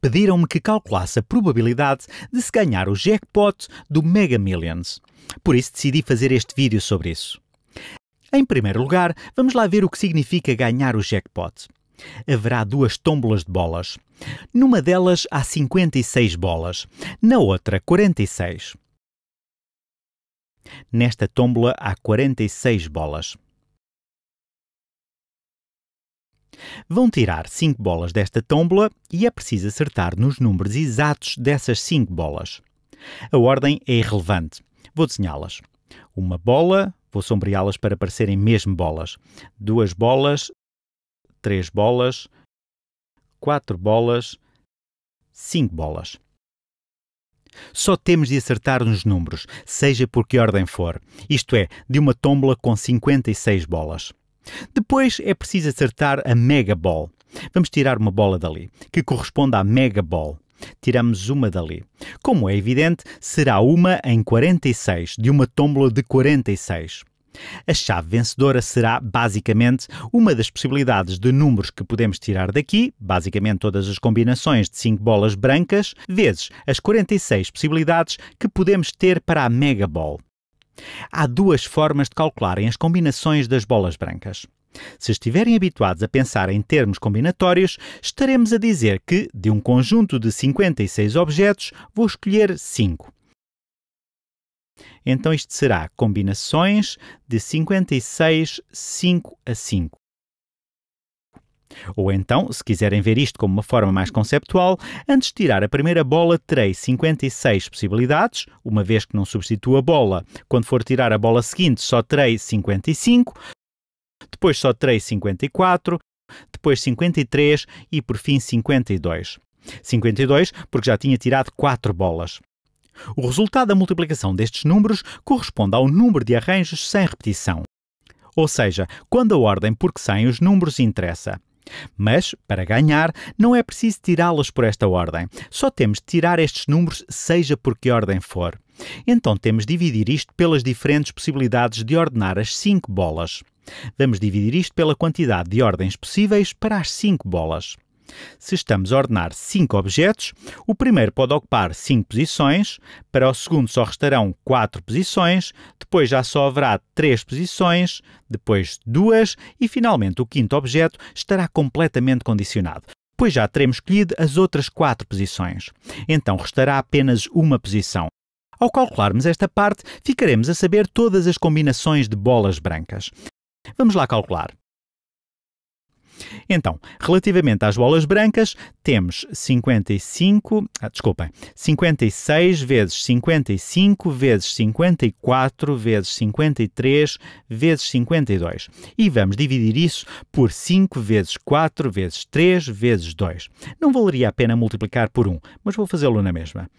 Pediram-me que calculasse a probabilidade de se ganhar o jackpot do Mega Millions. Por isso decidi fazer este vídeo sobre isso. Em primeiro lugar, vamos lá ver o que significa ganhar o jackpot. Haverá duas tómbolas de bolas. Numa delas há 56 bolas, na outra 46. Nesta tómbola há 46 bolas. Vão tirar 5 bolas desta tómbola e é preciso acertar nos números exatos dessas 5 bolas. A ordem é irrelevante. Vou desenhá-las. Uma bola, vou sombreá-las para parecerem mesmo bolas. Duas bolas, três bolas, quatro bolas, cinco bolas. Só temos de acertar nos números, seja por que ordem for, isto é, de uma tómbola com 56 bolas. Depois é preciso acertar a mega ball. Vamos tirar uma bola dali, que corresponde à mega ball. Tiramos uma dali. Como é evidente, será uma em 46, de uma tómbola de 46. A chave vencedora será, basicamente, uma das possibilidades de números que podemos tirar daqui, basicamente todas as combinações de 5 bolas brancas, vezes as 46 possibilidades que podemos ter para a Mega Ball. Há duas formas de calcularem as combinações das bolas brancas. Se estiverem habituados a pensar em termos combinatórios, estaremos a dizer que, de um conjunto de 56 objetos, vou escolher 5. Então isto será combinações de 56, 5 a 5. Ou então, se quiserem ver isto como uma forma mais conceptual, antes de tirar a primeira bola, terei 56 possibilidades, uma vez que não substituo a bola. Quando for tirar a bola seguinte, só terei 55, depois só terei 54, depois 53 e por fim 52. 52 porque já tinha tirado 4 bolas. O resultado da multiplicação destes números corresponde ao número de arranjos sem repetição. Ou seja, quando a ordem por que saem os números interessa. Mas, para ganhar, não é preciso tirá-las por esta ordem. Só temos de tirar estes números, seja por que ordem for. Então temos de dividir isto pelas diferentes possibilidades de ordenar as 5 bolas. Vamos dividir isto pela quantidade de ordens possíveis para as 5 bolas. Se estamos a ordenar 5 objetos, o primeiro pode ocupar 5 posições, para o segundo só restarão 4 posições, depois já só haverá 3 posições, depois 2 e finalmente o quinto objeto estará completamente condicionado, pois já teremos escolhido as outras 4 posições. Então restará apenas uma posição. Ao calcularmos esta parte, ficaremos a saber todas as combinações de bolas brancas. Vamos lá calcular. Então, relativamente às bolas brancas, temos 55, ah, desculpem, 56 vezes 55 vezes 54 vezes 53 vezes 52. E vamos dividir isso por 5 vezes 4 vezes 3 vezes 2. Não valeria a pena multiplicar por 1, mas vou fazê-lo na mesma.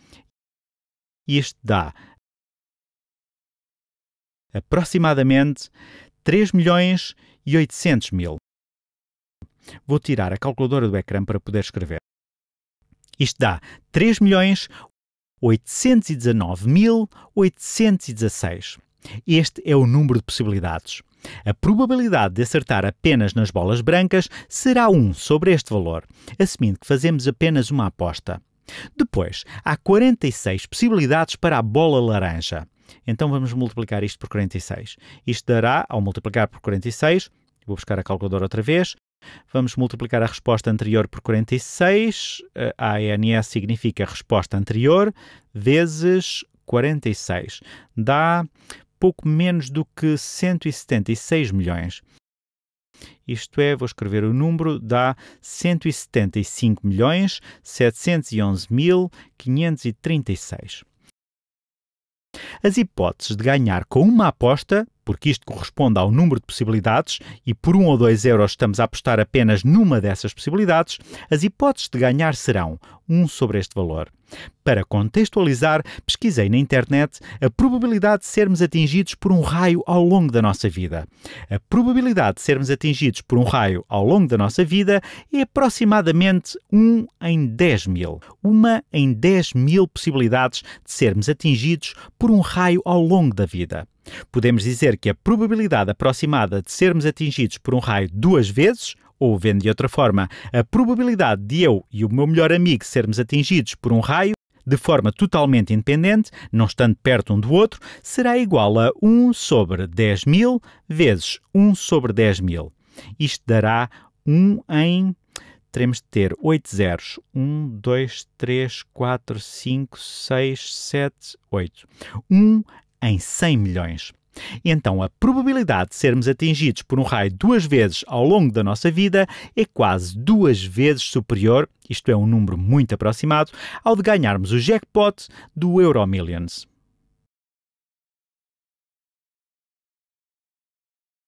Isto dá aproximadamente 3 milhões e 800 mil. Vou tirar a calculadora do ecrã para poder escrever. Isto dá 3.819.816. milhões Este é o número de possibilidades. A probabilidade de acertar apenas nas bolas brancas será 1 sobre este valor, assumindo que fazemos apenas uma aposta. Depois, há 46 possibilidades para a bola laranja. Então vamos multiplicar isto por 46. Isto dará, ao multiplicar por 46, vou buscar a calculadora outra vez, Vamos multiplicar a resposta anterior por 46. A ANS significa resposta anterior, vezes 46. Dá pouco menos do que 176 milhões. Isto é, vou escrever o número, dá 175 milhões 711 mil 536. As hipóteses de ganhar com uma aposta porque isto corresponde ao número de possibilidades e por 1 um ou 2 euros estamos a apostar apenas numa dessas possibilidades, as hipóteses de ganhar serão 1 sobre este valor. Para contextualizar, pesquisei na internet a probabilidade de sermos atingidos por um raio ao longo da nossa vida. A probabilidade de sermos atingidos por um raio ao longo da nossa vida é aproximadamente 1 em 10 mil. Uma em 10 mil possibilidades de sermos atingidos por um raio ao longo da vida. Podemos dizer que a probabilidade aproximada de sermos atingidos por um raio duas vezes, ou vendo de outra forma, a probabilidade de eu e o meu melhor amigo sermos atingidos por um raio de forma totalmente independente, não estando perto um do outro, será igual a 1 sobre 10 mil vezes 1 sobre 10 mil. Isto dará 1 em. Teremos de ter 8 zeros. 1, 2, 3, 4, 5, 6, 7, 8. 1 em 100 milhões. então a probabilidade de sermos atingidos por um raio duas vezes ao longo da nossa vida é quase duas vezes superior, isto é um número muito aproximado, ao de ganharmos o jackpot do Euro Millions.